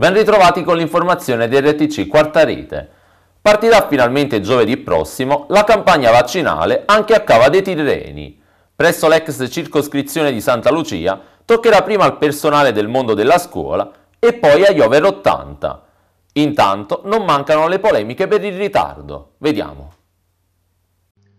Ben ritrovati con l'informazione di RTC Quarta Rete. Partirà finalmente giovedì prossimo la campagna vaccinale anche a Cava dei Tirreni. Presso l'ex circoscrizione di Santa Lucia toccherà prima al personale del mondo della scuola e poi agli over 80. Intanto non mancano le polemiche per il ritardo. Vediamo.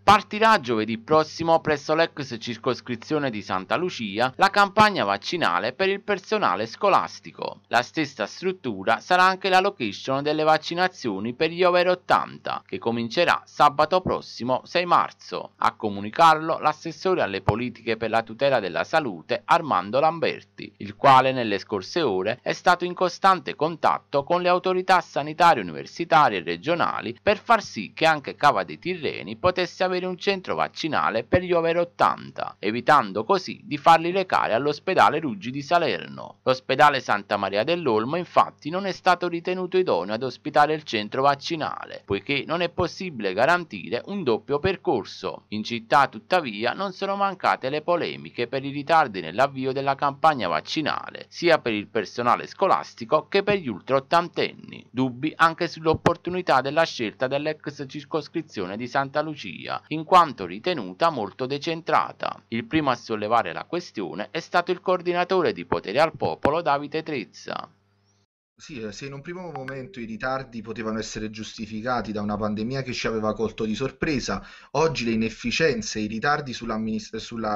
Partirà giovedì prossimo presso l'ex circoscrizione di Santa Lucia la campagna vaccinale per il personale scolastico. La stessa struttura sarà anche la location delle vaccinazioni per gli over 80 che comincerà sabato prossimo 6 marzo. A comunicarlo l'assessore alle politiche per la tutela della salute Armando Lamberti, il quale nelle scorse ore è stato in costante contatto con le autorità sanitarie universitarie e regionali per far sì che anche Cava dei Tirreni potesse avere avere un centro vaccinale per gli over 80, evitando così di farli recare all'ospedale Ruggi di Salerno. L'ospedale Santa Maria dell'Olmo infatti non è stato ritenuto idoneo ad ospitare il centro vaccinale, poiché non è possibile garantire un doppio percorso. In città tuttavia non sono mancate le polemiche per i ritardi nell'avvio della campagna vaccinale, sia per il personale scolastico che per gli ultra ottantenni. Dubbi anche sull'opportunità della scelta dell'ex circoscrizione di Santa Lucia, in quanto ritenuta molto decentrata. Il primo a sollevare la questione è stato il coordinatore di Potere al Popolo Davide Trezza. Sì, eh, se in un primo momento i ritardi potevano essere giustificati da una pandemia che ci aveva colto di sorpresa, oggi le inefficienze e i ritardi sulla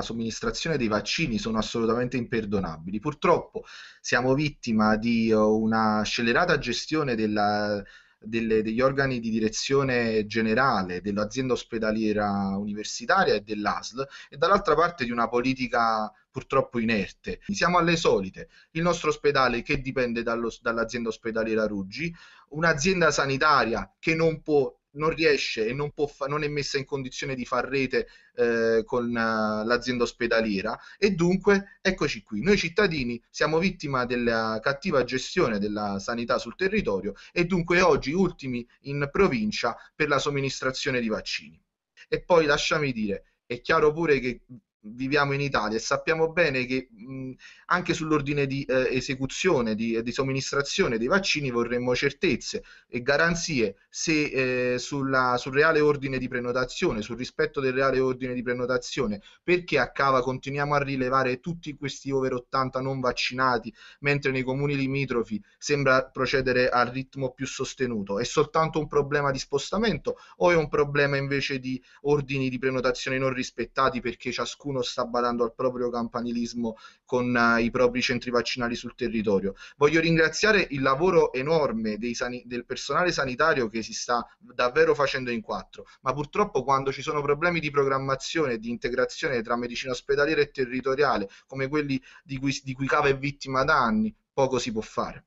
somministrazione dei vaccini sono assolutamente imperdonabili. Purtroppo siamo vittima di eh, una scellerata gestione della delle, degli organi di direzione generale dell'azienda ospedaliera universitaria e dell'ASL e dall'altra parte di una politica purtroppo inerte. Siamo alle solite. Il nostro ospedale che dipende dallo, dall'azienda ospedaliera Ruggi, un'azienda sanitaria che non può non riesce e non, può fa- non è messa in condizione di far rete eh, con uh, l'azienda ospedaliera e dunque eccoci qui, noi cittadini siamo vittima della cattiva gestione della sanità sul territorio e dunque oggi ultimi in provincia per la somministrazione di vaccini. E poi lasciami dire, è chiaro pure che viviamo in Italia e sappiamo bene che mh, anche sull'ordine di eh, esecuzione, di, di, somministrazione dei vaccini vorremmo certezze e garanzie se eh, sulla, sul reale ordine di prenotazione, sul rispetto del reale ordine di prenotazione, perché a Cava continuiamo a rilevare tutti questi over 80 non vaccinati, mentre nei comuni limitrofi sembra procedere al ritmo più sostenuto. È soltanto un problema di spostamento o è un problema invece di ordini di prenotazione non rispettati perché ciascuno qualcuno sta badando al proprio campanilismo con uh, i propri centri vaccinali sul territorio. Voglio ringraziare il lavoro enorme sani- del personale sanitario che si sta davvero facendo in quattro, ma purtroppo quando ci sono problemi di programmazione e di integrazione tra medicina ospedaliera e territoriale, come quelli di cui, di cui Cava è vittima da anni, poco si può fare.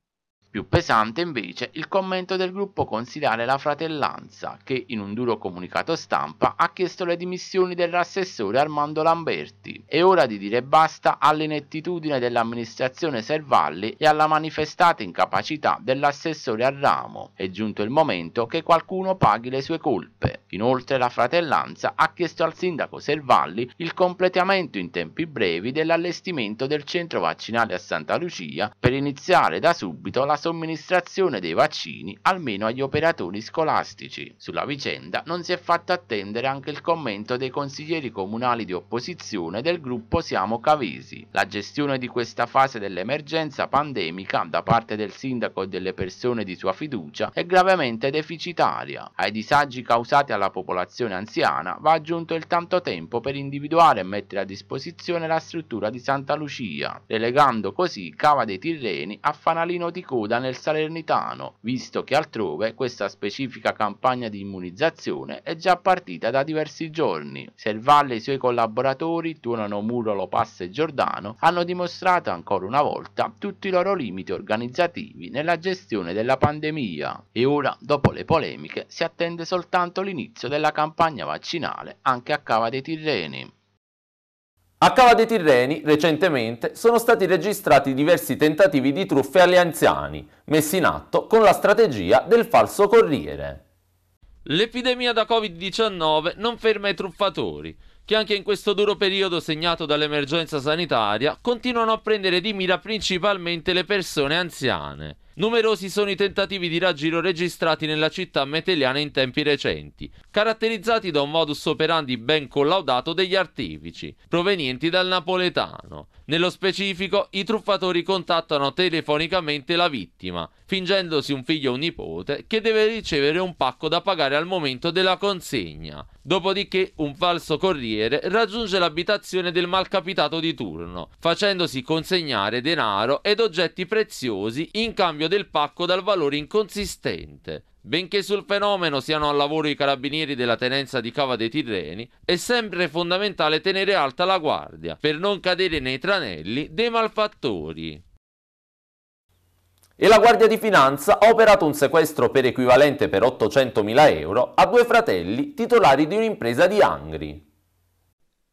Più pesante invece il commento del gruppo Consigliare la Fratellanza che in un duro comunicato stampa ha chiesto le dimissioni dell'assessore Armando Lamberti. È ora di dire basta all'inettitudine dell'amministrazione Servalli e alla manifestata incapacità dell'assessore Arramo. È giunto il momento che qualcuno paghi le sue colpe. Inoltre la Fratellanza ha chiesto al sindaco Servalli il completamento in tempi brevi dell'allestimento del centro vaccinale a Santa Lucia per iniziare da subito la somministrazione dei vaccini almeno agli operatori scolastici. Sulla vicenda non si è fatto attendere anche il commento dei consiglieri comunali di opposizione del gruppo Siamo Cavesi. La gestione di questa fase dell'emergenza pandemica da parte del sindaco e delle persone di sua fiducia è gravemente deficitaria. Ai disagi causati alla popolazione anziana va aggiunto il tanto tempo per individuare e mettere a disposizione la struttura di Santa Lucia, relegando così Cava dei Tirreni a fanalino di coda coda nel Salernitano, visto che altrove questa specifica campagna di immunizzazione è già partita da diversi giorni. Servalle e i suoi collaboratori, Tuonano Murolo Passa e Giordano, hanno dimostrato ancora una volta tutti i loro limiti organizzativi nella gestione della pandemia. E ora, dopo le polemiche, si attende soltanto l'inizio della campagna vaccinale anche a Cava dei Tirreni. A Cava dei Tirreni, recentemente, sono stati registrati diversi tentativi di truffe agli anziani, messi in atto con la strategia del falso corriere. L'epidemia da Covid-19 non ferma i truffatori, che anche in questo duro periodo segnato dall'emergenza sanitaria continuano a prendere di mira principalmente le persone anziane. Numerosi sono i tentativi di raggiro registrati nella città meteliana in tempi recenti, caratterizzati da un modus operandi ben collaudato degli artifici, provenienti dal napoletano. Nello specifico, i truffatori contattano telefonicamente la vittima, fingendosi un figlio o un nipote, che deve ricevere un pacco da pagare al momento della consegna. Dopodiché un falso corriere raggiunge l'abitazione del malcapitato di turno, facendosi consegnare denaro ed oggetti preziosi in cambio del pacco dal valore inconsistente. Benché sul fenomeno siano al lavoro i carabinieri della tenenza di Cava dei Tirreni, è sempre fondamentale tenere alta la guardia per non cadere nei tranelli dei malfattori e la Guardia di Finanza ha operato un sequestro per equivalente per 800.000 euro a due fratelli titolari di un'impresa di Angri.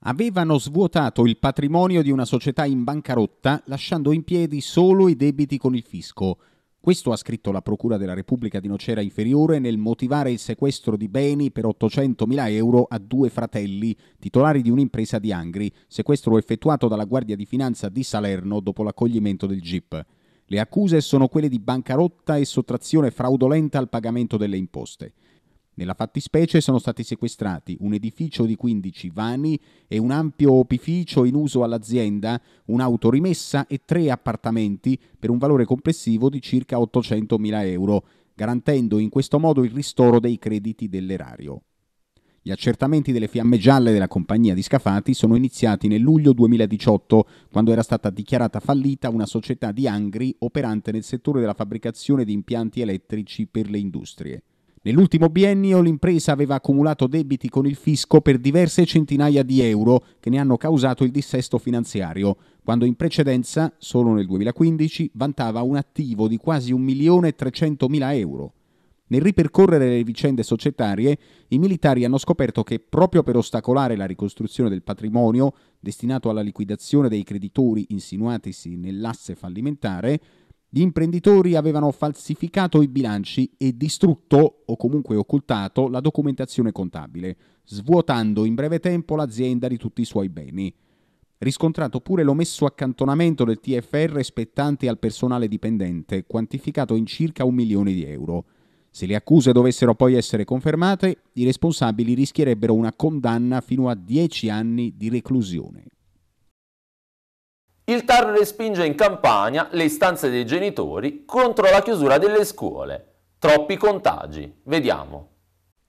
Avevano svuotato il patrimonio di una società in bancarotta lasciando in piedi solo i debiti con il fisco. Questo ha scritto la Procura della Repubblica di Nocera Inferiore nel motivare il sequestro di beni per 800.000 euro a due fratelli, titolari di un'impresa di Angri, sequestro effettuato dalla Guardia di Finanza di Salerno dopo l'accoglimento del GIP. Le accuse sono quelle di bancarotta e sottrazione fraudolenta al pagamento delle imposte. Nella fattispecie sono stati sequestrati un edificio di 15 vani e un ampio opificio in uso all'azienda, un'auto rimessa e tre appartamenti per un valore complessivo di circa 800.000 euro, garantendo in questo modo il ristoro dei crediti dell'erario. Gli accertamenti delle fiamme gialle della compagnia di Scafati sono iniziati nel luglio 2018, quando era stata dichiarata fallita una società di Angri operante nel settore della fabbricazione di impianti elettrici per le industrie. Nell'ultimo biennio l'impresa aveva accumulato debiti con il fisco per diverse centinaia di euro che ne hanno causato il dissesto finanziario, quando in precedenza, solo nel 2015, vantava un attivo di quasi 1.300.000 euro. Nel ripercorrere le vicende societarie, i militari hanno scoperto che proprio per ostacolare la ricostruzione del patrimonio destinato alla liquidazione dei creditori insinuatisi nell'asse fallimentare, gli imprenditori avevano falsificato i bilanci e distrutto o comunque occultato la documentazione contabile, svuotando in breve tempo l'azienda di tutti i suoi beni. Riscontrato pure l'omesso accantonamento del TFR spettante al personale dipendente, quantificato in circa un milione di euro. Se le accuse dovessero poi essere confermate, i responsabili rischierebbero una condanna fino a 10 anni di reclusione. Il TAR respinge in Campania le istanze dei genitori contro la chiusura delle scuole. Troppi contagi. Vediamo.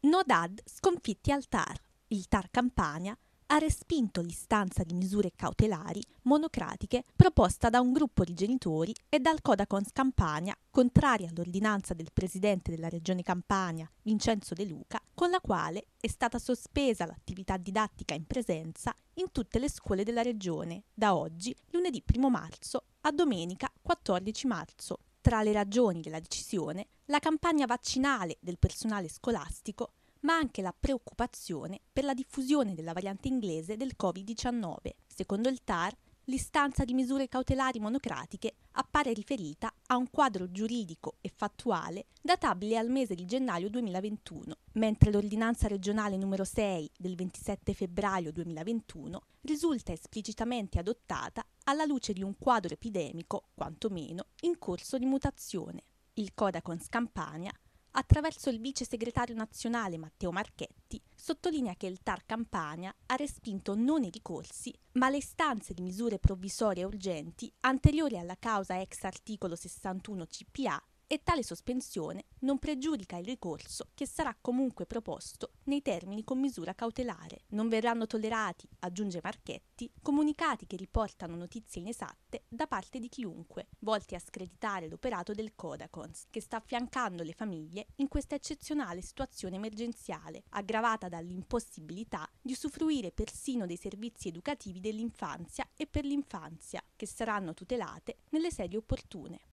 Nodad sconfitti al TAR. Il TAR Campania ha respinto l'istanza di misure cautelari monocratiche proposta da un gruppo di genitori e dal Codacons Campania, contraria all'ordinanza del presidente della regione Campania, Vincenzo De Luca, con la quale è stata sospesa l'attività didattica in presenza in tutte le scuole della regione, da oggi, lunedì 1 marzo, a domenica 14 marzo. Tra le ragioni della decisione, la campagna vaccinale del personale scolastico ma anche la preoccupazione per la diffusione della variante inglese del Covid-19. Secondo il TAR, l'istanza di misure cautelari monocratiche appare riferita a un quadro giuridico e fattuale databile al mese di gennaio 2021, mentre l'ordinanza regionale numero 6 del 27 febbraio 2021 risulta esplicitamente adottata alla luce di un quadro epidemico, quantomeno, in corso di mutazione. Il Codacons Campania attraverso il vice segretario nazionale Matteo Marchetti, sottolinea che il TAR Campania ha respinto non i ricorsi, ma le istanze di misure provvisorie urgenti anteriori alla causa ex articolo 61 CPA e tale sospensione non pregiudica il ricorso che sarà comunque proposto nei termini con misura cautelare. Non verranno tollerati, aggiunge Marchetti, comunicati che riportano notizie inesatte da parte di chiunque, volti a screditare l'operato del Codacons, che sta affiancando le famiglie in questa eccezionale situazione emergenziale, aggravata dall'impossibilità di usufruire persino dei servizi educativi dell'infanzia e per l'infanzia, che saranno tutelate nelle sedi opportune.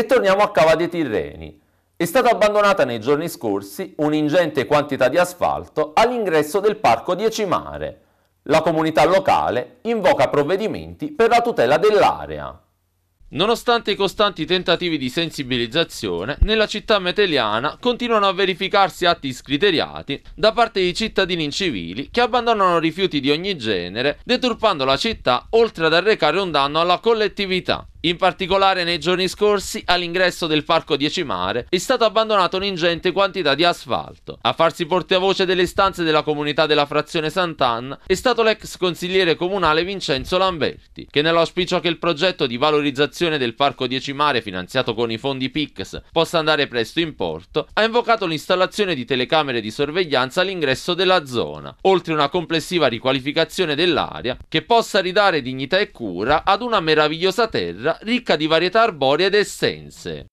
E torniamo a Cava dei Tirreni. È stata abbandonata nei giorni scorsi un'ingente quantità di asfalto all'ingresso del Parco Diecimare. La comunità locale invoca provvedimenti per la tutela dell'area. Nonostante i costanti tentativi di sensibilizzazione, nella città meteliana continuano a verificarsi atti scriteriati da parte di cittadini incivili che abbandonano rifiuti di ogni genere, deturpando la città oltre ad arrecare un danno alla collettività. In particolare nei giorni scorsi all'ingresso del Parco 10 Mare è stata abbandonata un'ingente quantità di asfalto. A farsi portavoce delle istanze della comunità della frazione Sant'Anna è stato l'ex consigliere comunale Vincenzo Lamberti, che nell'auspicio che il progetto di valorizzazione del Parco 10 Mare finanziato con i fondi PIX possa andare presto in porto, ha invocato l'installazione di telecamere di sorveglianza all'ingresso della zona, oltre una complessiva riqualificazione dell'area che possa ridare dignità e cura ad una meravigliosa terra terra ricca di varietà arboree ed essenze.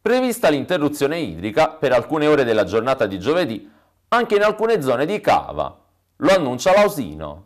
Prevista l'interruzione idrica per alcune ore della giornata di giovedì anche in alcune zone di Cava. Lo annuncia l'Ausino.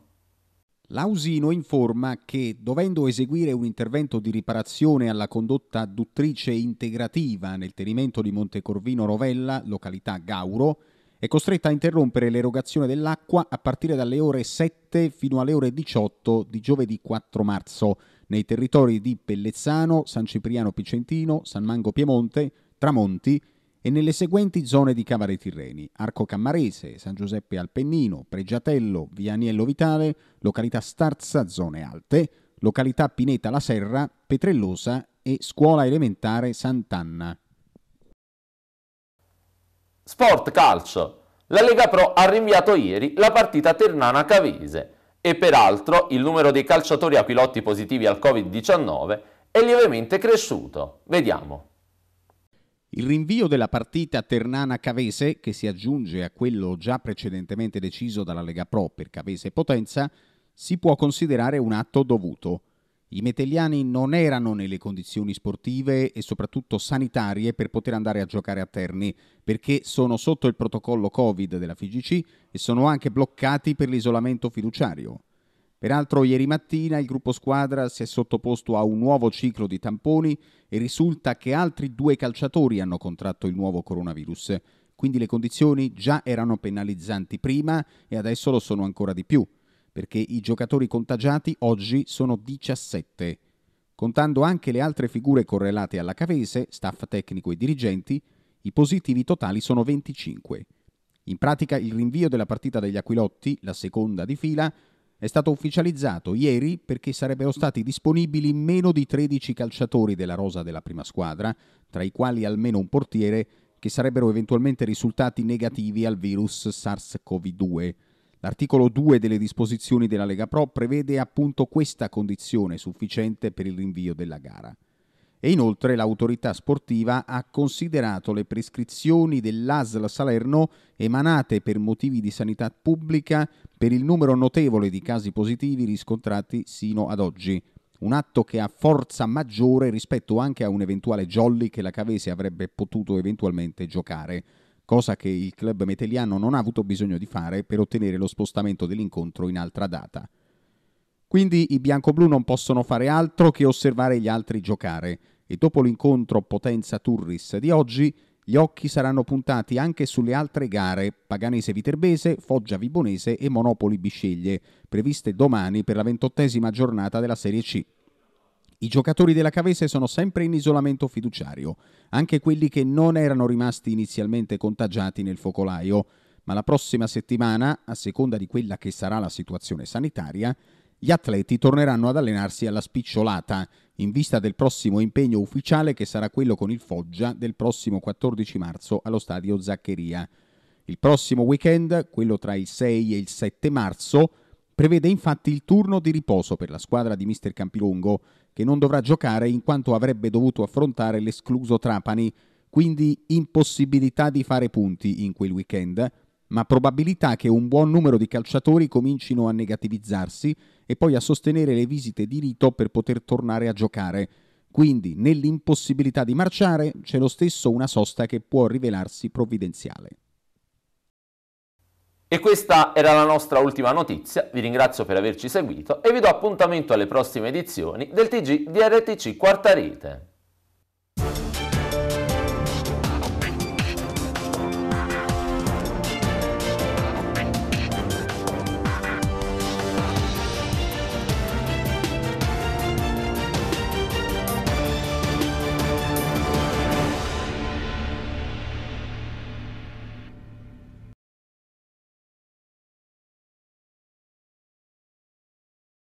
L'Ausino informa che, dovendo eseguire un intervento di riparazione alla condotta duttrice integrativa nel tenimento di Montecorvino Rovella, località Gauro, è costretta a interrompere l'erogazione dell'acqua a partire dalle ore 7 fino alle ore 18 di giovedì 4 marzo nei territori di Pellezzano, San Cipriano Picentino, San Mango Piemonte, Tramonti e nelle seguenti zone di Cavare Tirreni, Arco Cammarese, San Giuseppe Alpennino, Pregiatello, Vianiello Vitale, località Starza, zone alte, località Pineta La Serra, Petrellosa e scuola elementare Sant'Anna. Sport Calcio. La Lega Pro ha rinviato ieri la partita Ternana-Cavese e peraltro il numero dei calciatori aquilotti positivi al Covid-19 è lievemente cresciuto. Vediamo. Il rinvio della partita Ternana-Cavese, che si aggiunge a quello già precedentemente deciso dalla Lega Pro per Cavese e Potenza, si può considerare un atto dovuto. I metelliani non erano nelle condizioni sportive e soprattutto sanitarie per poter andare a giocare a Terni, perché sono sotto il protocollo Covid della FIGC e sono anche bloccati per l'isolamento fiduciario. Peraltro ieri mattina il gruppo squadra si è sottoposto a un nuovo ciclo di tamponi e risulta che altri due calciatori hanno contratto il nuovo coronavirus, quindi le condizioni già erano penalizzanti prima e adesso lo sono ancora di più perché i giocatori contagiati oggi sono 17. Contando anche le altre figure correlate alla Cavese, staff tecnico e dirigenti, i positivi totali sono 25. In pratica il rinvio della partita degli Aquilotti, la seconda di fila, è stato ufficializzato ieri perché sarebbero stati disponibili meno di 13 calciatori della rosa della prima squadra, tra i quali almeno un portiere, che sarebbero eventualmente risultati negativi al virus SARS-CoV-2. L'articolo 2 delle disposizioni della Lega Pro prevede appunto questa condizione sufficiente per il rinvio della gara. E inoltre l'autorità sportiva ha considerato le prescrizioni dell'ASL Salerno emanate per motivi di sanità pubblica per il numero notevole di casi positivi riscontrati sino ad oggi, un atto che ha forza maggiore rispetto anche a un eventuale jolly che la Cavese avrebbe potuto eventualmente giocare cosa che il club meteliano non ha avuto bisogno di fare per ottenere lo spostamento dell'incontro in altra data. Quindi i bianco-blu non possono fare altro che osservare gli altri giocare e dopo l'incontro Potenza-Turris di oggi gli occhi saranno puntati anche sulle altre gare Paganese-Viterbese, Foggia-Vibonese e Monopoli-Bisceglie, previste domani per la ventottesima giornata della Serie C. I giocatori della Cavese sono sempre in isolamento fiduciario, anche quelli che non erano rimasti inizialmente contagiati nel focolaio, ma la prossima settimana, a seconda di quella che sarà la situazione sanitaria, gli atleti torneranno ad allenarsi alla spicciolata, in vista del prossimo impegno ufficiale che sarà quello con il Foggia del prossimo 14 marzo allo stadio Zaccheria. Il prossimo weekend, quello tra il 6 e il 7 marzo, prevede infatti il turno di riposo per la squadra di Mr. Campilongo, che non dovrà giocare in quanto avrebbe dovuto affrontare l'escluso Trapani, quindi impossibilità di fare punti in quel weekend, ma probabilità che un buon numero di calciatori comincino a negativizzarsi e poi a sostenere le visite di rito per poter tornare a giocare. Quindi nell'impossibilità di marciare c'è lo stesso una sosta che può rivelarsi provvidenziale. E questa era la nostra ultima notizia, vi ringrazio per averci seguito e vi do appuntamento alle prossime edizioni del TG di RTC Quarta Rete.